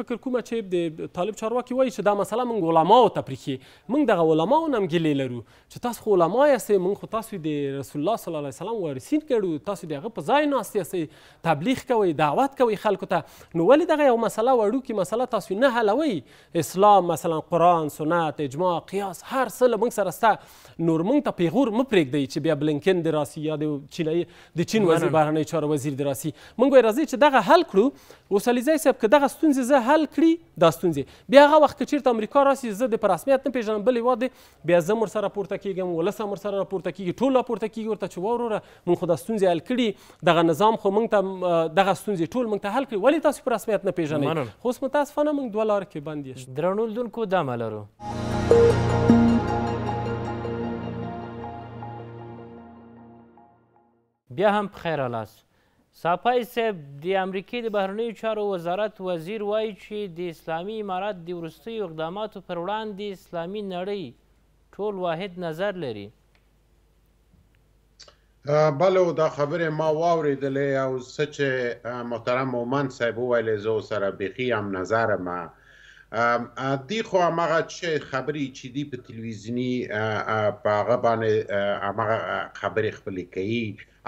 فکر کومه چې د طالب چارواکي وایي چې دا مسله موږ علماو ته پرېښي موږ دغه علماو نه هم ګیلې لرو چې تاسو خو علما یاستئ موږ خو تاسو د رسول الله صلی الله علیه وسلم وارثین کړو تاسو د هغه په ځای ناست یاستئ تبلیغ کوئ دعوت کوئ خلکو ته نو ولې دغه یو مسله وړوکې مسله تاسو نه حلوئ اسلام مثلا قرآن سنت اجماع قیاس هر څه له موږ سره سته نور موږ ته پیغور مه پرېږدئ چې بیا بلینکن دې راسي یا د چینایي د چین وزیر بهرنیو چارو وزیر دې راسي موږ وایي راځئ چې دغه حل کړو اوس علیزی صاحب که دغه ستونزې زه حل کړي دا ستونزې بیا هغه وخت که چېرته امریکا راسي زه د په رسمیت نه پېژنم بل هېواد دی بیا زه ورسره راپورته کېږم ولس هم ورسره راپورته کېږي ټول راپورته کېږي ورته چې وا وروره موږ خو دا ستونزې حل کړي دغه نظام خو موږ ته دغه ستونزې ټول موږ ته حل کړي ولې تاسو په رسمیت نه پېژنئ خو اوس متاسفانه موږ دوه لاره کې بند یو درنو لیدونکو راتلونکو دمه لرو بیا هم په خیر رالاست ساپای صاحب د امریکې د بهرنیو چارو وزارت وزیر وایي چې د اسلامي امارات د وروستیو اقداماتو پر وړاندې اسلامي نړۍ ټول واحد نظر لري بله دا خبرې ما واورېدلې او څه چې محترم مومن صاحب وویلې زه ورسره بیخي هم نظرم دی خو هغه چې خبرې چې دی په تلویزیونی په هغه باندې هغه خبرې خپلې کوي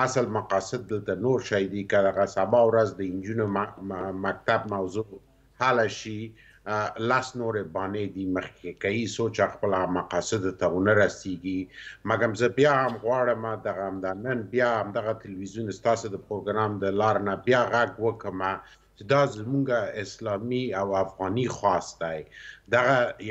اصل مقاصد دلته نور شي دی کله سبا ورځ د انجینو مکتب موضوع حل شي لاس نور باندې دی مخکې کوي سوچ خپل مقاصد ته ونه رسیږي مګم زه بیا هم غواړم د غمدانن بیا هم دغه تلویزیون ستاسو د پروګرام د لار نه بیا غږ وکم چې دا زمونږ اسلامي او افغاني خواست دی دا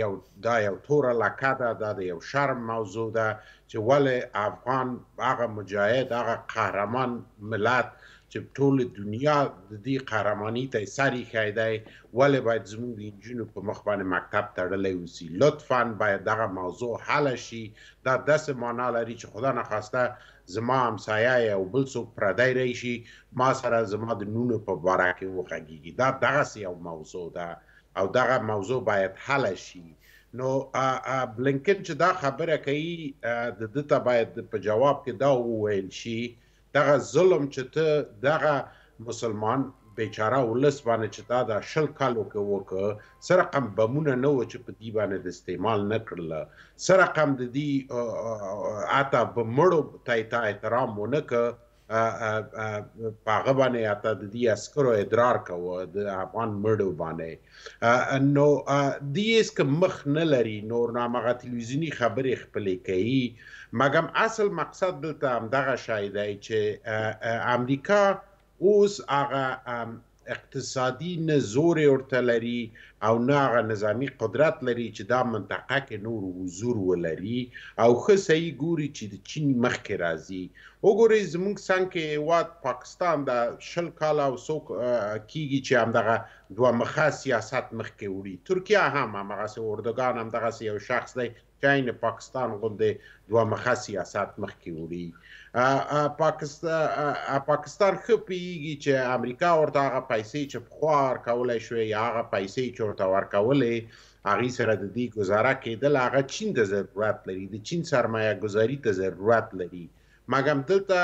یو دا یو تور لکه ده دا یو شرم موضوع ده چې ولې افغان هغه مجاهد هغه قهرمان ملت چې ټول دنیا د دې قهرمانی ته سری خیدای ولې باید زموږ د جنو په مخ باندې مکتب تړلې وسی لطفا باید دغه موضوع حل شي دا داسې معنا لري چې خدا نه خواسته زما همسایه یا بل څوک پردی راشي ما سره زما د نونو په باره کې وغږیږي دا دغسې یو موضوع ده او دغه موضوع باید حل شي نو بلینکن چې دا خبره کوي د دې ته باید په جواب کې دا وویل شي دغه ظلم چې ته دغه مسلمان بیچاره ولس باندې چې دا د شل کالو کې وکړه سره قم بمونه نه و چې په دی باندې د استعمال نه کړل سره قم د دې اته بمړو تایتا احترام ونه ک پاغه باندې اته د دې عسکرو ادرار کوو د افغان مړو باندې نو دې اس که مخ نه لري نور نامغه تلویزیونی خبرې خپلې کوي مګم اصل مقصد دلته همدغه شایدای چې امریکا اوس هغه اقتصادي نه زور ورته لري او نه هغه نظامی قدرت لري چې دا منطقه کې نور حضور ولري او خو صحیح ګوري چې د چین مخکې راځي وګورئ زموږ څنګه کې واد پاکستان د شل کال او څوک کیږي چې همدغه دوه مخه سیاست مخکې وړي ترکیه هم همغه سي اردوګان همدغه یو شخص دی امریکایي نه پاکستان غوندې دوه مخه سیاست مخکې وړي پاکستان پاکستان خپيږي چې امریکا ورته هغه پیسې چې بخوار کولای شوې یا هغه پیسې چې ورته ورکولې هغه سره د دې گزاره کېدل هغه چین د ضرورت لري د چین سرمایه گذاری ته ضرورت لري مګم دلته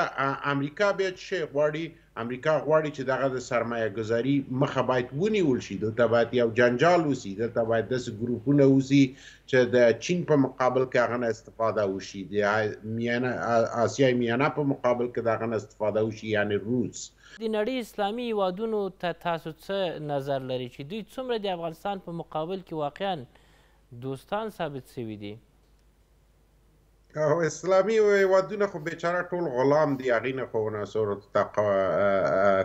امریکا بیا چې غواړي امریکا غواړي چې دغه د سرمایه گذاری مخه باید ونیول شي دلته باید یو جنجال وسی دلته باید د ګروپونه وسی چې د چین په مقابل کې هغه استفاده وشي د میانه آسیا میانه په مقابل کې دغه استفاده وشي یعنی روس د نړۍ اسلامي هیوادونو ته تاسو څه نظر لري چې دوی څومره د افغانستان په مقابل کې واقعا دوستان ثابت شوي دي او اسلامي هیوادونه خو بیچاره ټول غلام دي هغې نه خو عناصرو ته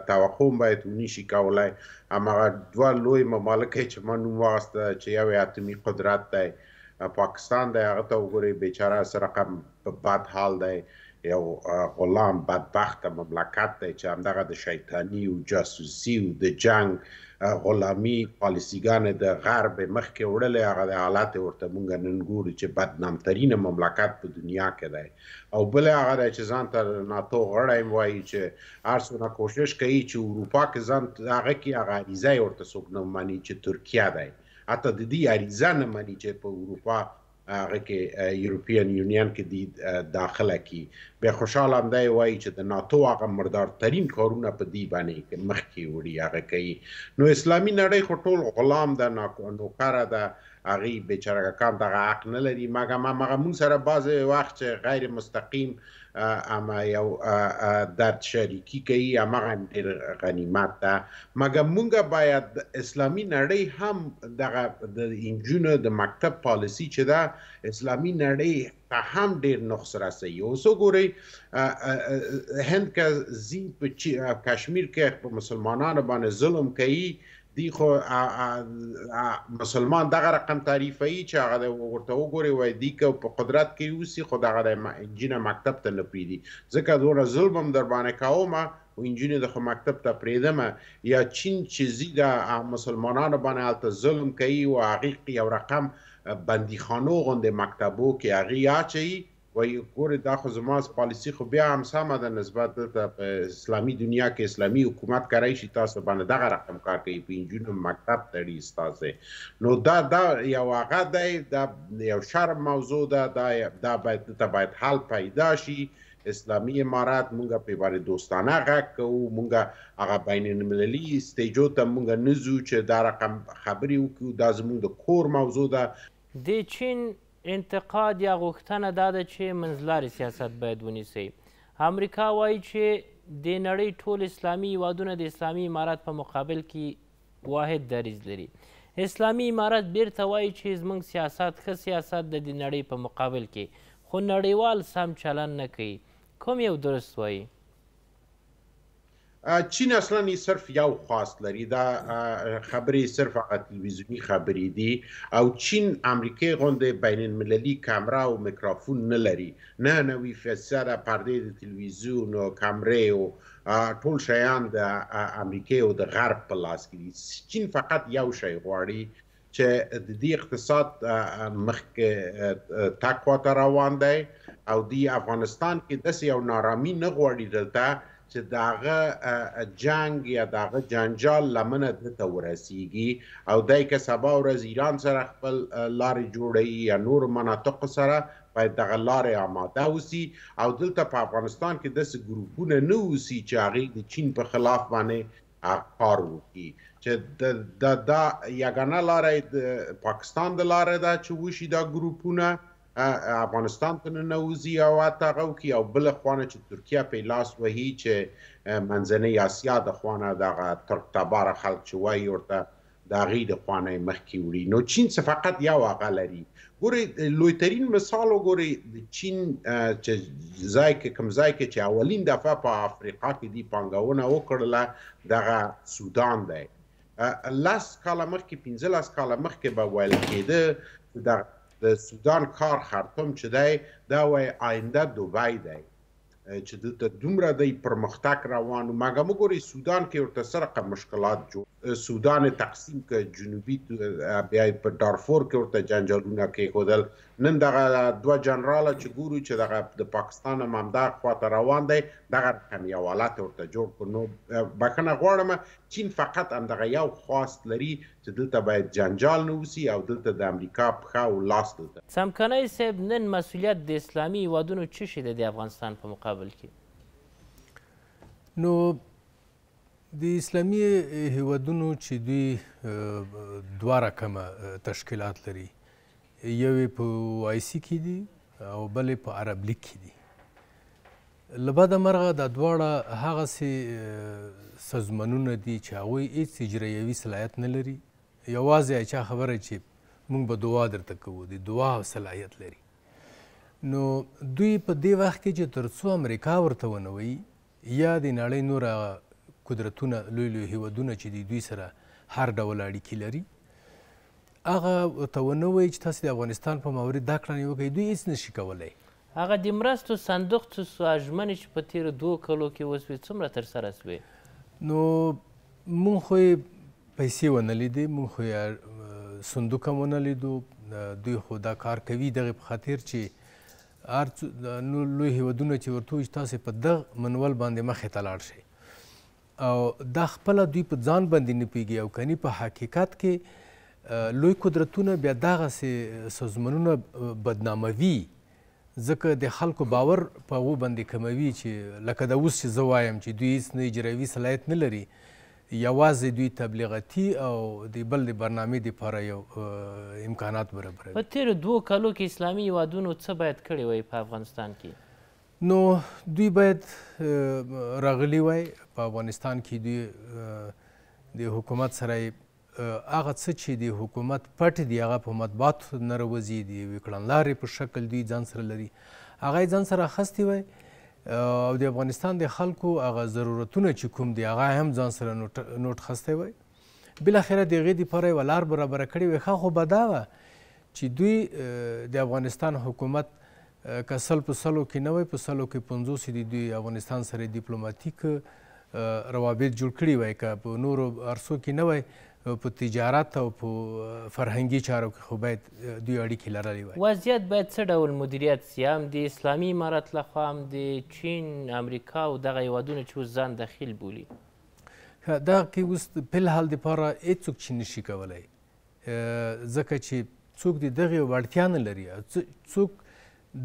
توقع هم باید ونشي کولی هماغه دوه لوی ممالک چې ما نوم واخیسته چې یو اتمي قدرت دی پاکستان دی هغه ته وګورئ بیچاره سره رقم په بد حال دی یو غلام بدبخته مملکت دی چې همدغه د شیطاني او جاسوسي او د جنګ غلامي پالیسیګانې د غرب مخکې وړلې هغه د حالات ورته مونږ نن ګورو چې بدنامترین مملکت په دنیا کې دی او بل هغه چې ځان ته ناتو غړی وایي چې ارسونه کوشش کوي چې اروپا کې ځان هغه کې هغه اړیزه ورته څوک نه مانی چې ترکیه دی اته د دې اړیزه نه مانی چې په اروپا هغه کې یورپین یونین کې د داخله کې به خوشاله هم دی وایي چې د ناتو هغه مردار ترين کارونه په دی باندې مخ کې وړي هغه کوي نو اسلامي نړۍ خو ټول غلام د نوکر د هغه بیچاره کار د حق نه لري مګر ما مګر مون سره بعض وخت غیر مستقیم آه اما یو درد شریکی کوي هغه ډېر غنیمت ده مګر مونږ باید اسلامي نړۍ هم دغه د انجونو د مکتب پالیسی چې ده اسلامي نړۍ ته هم ډېر نقص رسي اوس وګورئ هند کې زی په کشمیر کې په مسلمانانو باندې ظلم کوي دی خو مسلمان دغه رقم تعریفي چې هغه ورته وګوري وای دی که په قدرت کې اوسي خو دغه د جنه مکتب ته نه پیدي ځکه دومره ظلم هم در باندې کوم او انجینې د خو مکتب ته پریدم یا چین چې زی د مسلمانانو باندې الته ظلم کوي او حقیقي یو رقم بندیخانو غونډه مکتبو کې هغه اچي وایي ګورې دا خو زما پالیسی خو بیا هم سمه ده نسبت د اسلامي دنیا کې اسلامي حکومت کرای شي تاسو باندې دغه رقم کار کوي پینجونو مکتب تړي تاسو نو دا دا یو هغه دی دا یو شرم موضوع ده دا دا باید ته باید حل پیدا شي اسلامي امارات مونږه په باره دوستانه غږ کوو مونږه هغه بین المللي استیجو ته مونږه نزو چې دا رقم خبري وکړو دا زمونږ د کور موضوع ده د چین انتقاد یا غوښتنه دا ده چې منځلارې سیاست باید ونیسئ امریکا وایي چې د نړۍ ټول اسلامي هیوادونه د اسلامي امارات په مقابل کې واحد دریز لري اسلامي امارات بیرته وایي چې زموږ سیاست ښه سیاست د د نړۍ په مقابل کې خو نړیوال سم چلن نه کوي کوم یو درست وایي چین اصلا صرف یو خواست لري دا خبرې صرف تلویزیونی خبرې دي او چین امریکای غوندې بین المللي کیمرا او میکروفون نه لري نه نوې فسره پردې د تلویزیون او کیمرې او ټول شیان د امریکای او د غرب په لاس کې دي چین فقط یو شی غواړي چې د دې اقتصاد مخک تاکوا ته روان دی او دی افغانستان کې د یو نارامی نه غوړی دلته چې داغه جنگ یا داغه جنجال لمنه د تورسیږي او دای که سبا ورځ ایران سره خپل لارې جوړي یا نور مناطق سره باید دغه لارې آماده وسی او دلته په افغانستان کې د ګروپونه نه وسی چې هغه د چین په خلاف باندې کار وکړي چې د دا یګانه لارې د پاکستان د لارې دا چې وشي دا ګروپونه افغانستان ته ننوځي او حتی هغه کې او بل خوانه چې ترکیه په لاس وهي چې منځنۍ اسیا د خوانه د ترک تبار خلک چې وایي ورته د غي د خوانه مخکې وړي نو چین څه فقط یو هغه لري ګوري لویترین مثال وګوري د چین چې ځای کې کوم ځای کې چې اولین دفعه په افریقا کې دی پنګونه وکړله دغه سودان دی لاس کاله مخکې 15 لاس کاله مخکې به ویل کېده د د سودان کار خرطوم چې دی دا وای آینده دوبای دی چې د دومره د پرمختګ روانو مګم ګوري سودان کې ورته سره مشکلات جوړ سودان تقسیم ک جنوبي بیا په دارفور کې ورته جنجالونه کې خودل نن دغه دوه جنرال چې ګورو چې دغه د پاکستان ممدا خواته روان دی دغه کمیوالات ورته جوړ کو نو بخنه غواړم چین فقط هم دغه یو خواست لري چې دلته باید جنجال نه وسی او دلته د امریکا په او لاس دلته سمکنای صاحب نن مسولیت د اسلامي وادونو چی شیده د افغانستان په مقابل کې نو د اسلامي هیوادونو چې دوی دوه رقمه تشکیلات لري یو په آی سي کې دي او بل په عرب لیگ کې دي لبد مرغه د دواړه هغه سي سازمانونه دي چې هغه هیڅ اجرایوي صلاحیت نه لري یوازې چې خبره چې موږ به دعا درته کوو د دعا صلاحیت لري نو دوی په دې وخت کې چې ترڅو امریکا ورته ونوي یا د نړۍ نور قدرتونه لوی لوی هیوادونه چې د دوی سره هر ډول اړیکې لري هغه ته ونه وایي چې تاسو د افغانستان په مورد دا کړنې وکړئ دوی هېڅ نشي کولی هغه د مرستو صندوق څه ژمنې چې په تېرو دوو کلو کې وسوې څومره ترسره سوې نو مونږ خو پیسې ونه لیدې مونږ خو صندوق هم ونه لیدو دوی خو دا کار کوي دغه په خاطر چې هر نو لوی هیوادونه چې ورته تاسو په دغه منول باندې مخې ته لاړ شئ او دا خپل دوی په ځان باندې نه پیږي او کني په حقیقت کې لوی قدرتونه بیا دغه سازمانونه بدناموي ځکه د خلکو باور په و باندې کموي چې لکه د اوس چې زه وایم چې دوی هیڅ نه اجرایي صلاحیت نه لري یوازې دوی تبلیغاتي او د بل د برنامې دپاره یو امکانات برابروي په تېرو دوو کالو کې اسلامي هیوادونو څه باید کړی وای په افغانستان کې نو دوی باید راغلی وای په افغانستان کې دوی د حکومت سره هغه څه چې د حکومت پټ دی هغه په مطبوعات نه راوځي د ویکړنلارې په شکل دوی ځان سره لري هغه یې ځان سره اخیستی وی او د افغانستان د خلکو هغه ضرورتونه چې کوم دی هغه هم ځان سره نوټ خستی وی بلاخره د هغې دپاره یوه لار برابره کړې وی ښه خو به دا وه چې دوی د افغانستان حکومت که سل په سلو کې نه وی په سلو کې پنځوس د دوی افغانستان سره ډیپلوماتیک روابط جوړ کړي وای که په نورو عرصو کې نه وای په تجارت او په فرهنګي چارو کې خو باید دوی اړیکې لرلې وای وضعیت باید څه ډول مدیریت سي هم د اسلامي امارت لخوا هم د چین امریکا او دغه هیوادونه چې اوس ځان دخیل بولي دا کې اوس فلحال دپاره هېڅوک چې نشي کولی ځکه چې څوک د دغې وړتیا نه لري څوک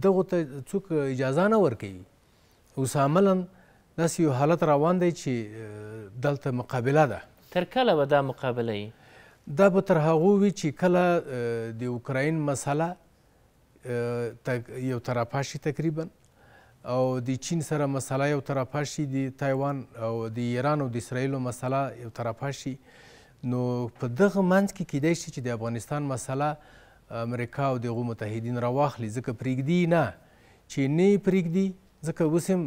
دغو ته څوک اجازه نه ورکوي اوس عملاً داسې یو حالت روان دی چې دلته مقابله ده تر کله به دا مقابله یي دا به تر هغو وي چې کله د اوکراین مسله یو طرفه شي تقریبا او د چین سره مسله یو طرفه شي د تایوان او د ایران او د اسرائیلو مسله یو طرفه شي نو په دغه منځ کې کیدای شي چې د افغانستان مسله امریکا او دغو متحدین راواخلي ځکه پرېږدي نه چې نه یې پرېږدي ځکه اوس هم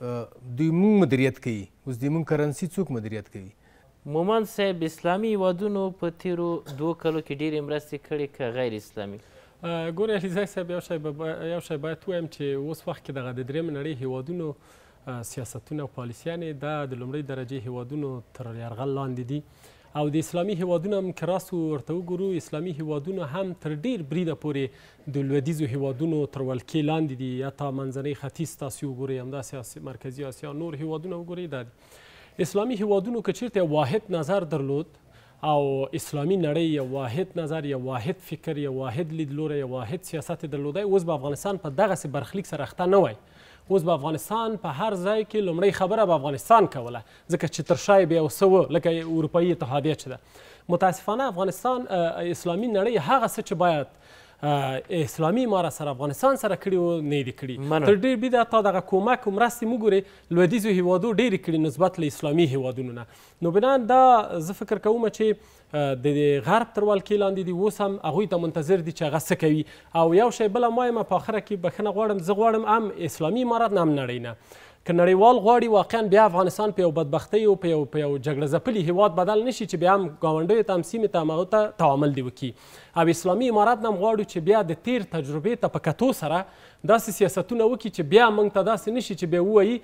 دوی مونږ مدیریت کوي اوس د مونږ کرنسي څوک مدیریت کوي مومن صاحب اسلامي هیوادونو په تیرو دوه کلو کې ډېرې مرستې کړې که غیر اسلامي ګورې علیزی صاحب یو شی یو شی باید ووایم چې اوس وخت کې دغه د درېیم نړۍ هیوادونو سیاستونه او پالیسیانې دا د لومړۍ درجې هیوادونو تر یرغل لاندې دي او د اسلامي هیوادونو هم که راسو ورته وګورو اسلامي هیوادونه هم تر ډیر بریده پورې د لویدیځو هیوادونو تر ولکې لاندې دي حتی منځنۍ ختیځ تاسې وګورئ همداسې مرکزي آسیا نور هیوادونه وګورئ دا دي اسلامي هیوادونو که چیرته واحد نظر درلود او اسلامي نړۍ یو واحد نظر یو واحد فکر یو واحد لیدلوری یو واحد سیاست درلودی اوس به افغانستان په دغسې برخلیک سره اخته نه وای اوس به افغانستان په هر ځای کې لومړی خبره به افغانستان کوله ځکه چې تر شا یې بیا څه و لکه اروپایي اتحادیه چې ده متاسفانه افغانستان اسلامي نړۍ هغه څه چې باید اسلامي ما سره افغانستان سره کړي و نه دي کړي تر ډېر بیده تا دغه کومک و مرستې وګورې لویدیځو هیوادو ډېرې کړي نسبت له اسلامي هیوادونو نه نو بنا دا زه فکر کوم چې د غرب تر ولکې لاندې دي اوس هم هغوی ته منتظر دي چې هغه څه کوي او یو شی بله هم وایمه په آخره کې بښنه غواړم زه غواړم هم اسلامي امارات نه هم نړۍ نه که نړیوال غواړي واقعا بیا افغانستان په یو بدبختۍ او په یو په یو جګړه ځپلي هیواد بدل نشي چې بیا هم ګاونډیو ته هم سیمې ته هم هغو ته تعامل دې وکړي او اسلامي امارات نه هم غواړو چې بیا د تیر تجربې ته په کتو سره داسې سیاستونه وکړي چې بیا موږ ته داسې نشي چې بیا ووایي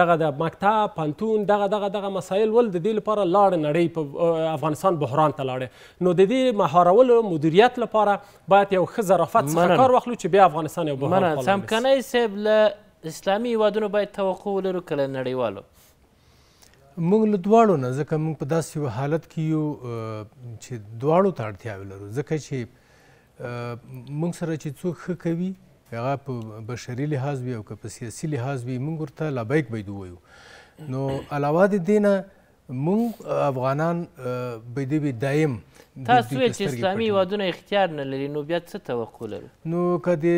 دغه د مکتب پنتون دغه دغه دغه مسایل ول د دې لپاره لاړه نړۍ په افغانستان بحران ته لاړې نو د دې مهارولو مدیریت لپاره باید یو ښه ظرافت څخه کار واخلو چې بیا افغانستان یو بحران مننه څمکنی صاحب له اسلامي هیوادونو باید توقع ولرو که له نړیوالو موږ له دواړو نه ځکه موږ په داسې یو حالت کې یو چې دواړو ته اړتیاوې لرو ځکه چې موږ سره چې څوک ښه کوي هغه په بشري لحاظ وي او که په سیاسي لحاظ وي موږ ورته لبیک باید ووایو نو علاوه د دې نه مونږ افغانان بيدې بي دایم تاسو چې اسلامي وادونه اختیار نه لري نو بیا څه توقع لرو نو کدي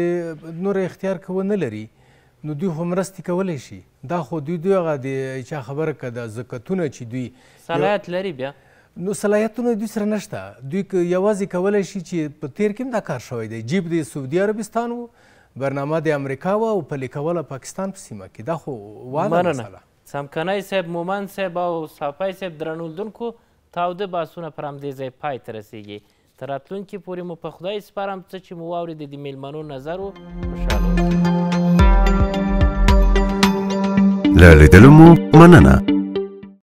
نور اختیار کو نه لري نو دوی هم مرستې کولی شي دا خو دوی دوی هغه د چا خبره که د زکتونه چې دوی صلاحیت لري بیا نو صلاحیتونه دوی سره نشته دوی که یوازې کولی شي چې په تیر کې هم دا کار شوی دی جیب د سعودي عربستان و برنامه د امریکا وه او پلي کوله پاکستان په سیمه کې دا خو واده مسله سمکنای صاحب مومن صاحب او صافی صاحب درنولدونکو تاوده باسونه پر همدې ځای پای ته رسیږي تر راتلونکي پورې مو په خدای سپارم څه چې مو واورېدې د میلمنو نظر و خوشحاله له لیدلو مو مننه